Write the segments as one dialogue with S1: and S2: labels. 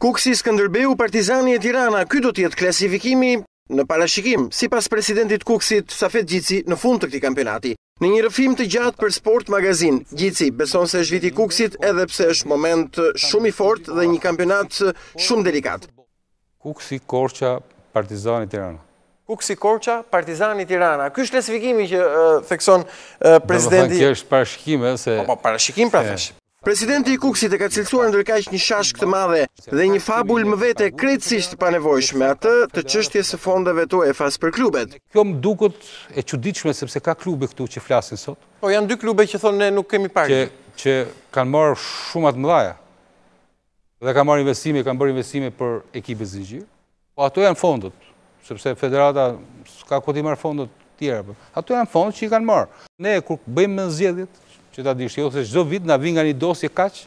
S1: Kuksi Skënderbeu Partizani e Tirana, ky do të jetë klasifikimi në parashikim sipas presidentit Kuksit Safet Gjici në fund të këtij kampionati. Në një rrëfim të gjatë për Sport Magazine, Gjici beson se është viti i Kuksit edhe pse është moment shumë i fortë dhe një kampionat shumë delikat.
S2: Kuksi Korça Partizani i
S1: Kuksi Korqa, Partizani Tirana. Ky është klasifikimi që thekson presidenti. Do të thonë që
S2: është parashikim, ëh, se po, po, parashikim pra thash.
S1: Presidenti i Kuksit e ka cilësuar ndërkajsh një shashk të madhe dhe një fabul më vete krejtësisht pa atë të qështje së fondeve të uefa për klubet. Kjo më dukët
S2: e quditshme sepse ka klube këtu që flasin sot. Po janë dy klube që thonë ne nuk kemi parë. Që kanë marë shumat mëdhaja dhe kanë marë investime, kanë bërë investime për ekipës zinjë. Po ato janë fondët, sepse federata s'ka këti marë fondët tjera. Po. Ato janë fondët që i kanë marë. Ne, kërë bëjmë me që ta dishtë jo, se gjdo vit nga vinë nga një dosje kaq,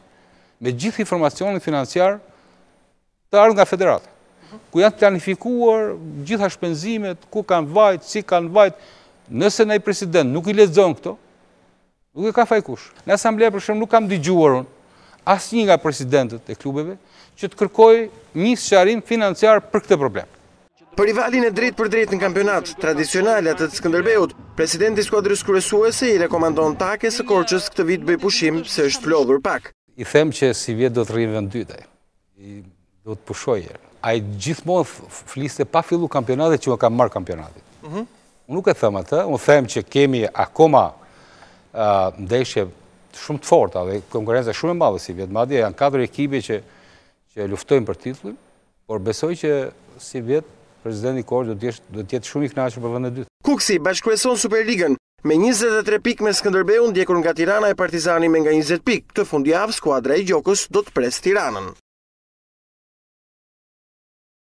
S2: me gjithë informacionin financiar të ardhë nga federatë, ku janë planifikuar gjitha shpenzimet, ku kanë vajtë, si kanë vajtë, nëse nëjë president nuk i lezën këto, nuk i ka fajkush. Në asamblea për shumë nuk kam digjuarun asë një nga
S1: presidentet e klubeve që të kërkoj një sharim financiar për këtë problemë. Për rivalin e drejt për drejt në kampionat tradicional atë të Skënderbeut, presidenti i skuadrës kryesuese i rekomandon take së Korçës këtë vit bëj pushim se është flodhur pak.
S2: I them që si vjetë do të rrijë në dytë. I do të pushojë. Ai gjithmonë fliste pa fillu kampionatin që ka marr kampionatin. Ëh. Mhm. Unë nuk e them atë, unë them që kemi akoma ndeshje shumë të forta dhe konkurenca shumë e madhe si vjetë, madje janë katër ekipe që që luftojnë për titullin, por besoj që si prezidenti Korë do tjetë, do shumë i knaqë për vëndë dytë.
S1: Kuksi bashkueson Superligën me 23 pik me Skëndërbeun, djekur nga Tirana e Partizani me nga 20 pik. Të fundjavë, skuadra e Gjokës do të presë Tiranën.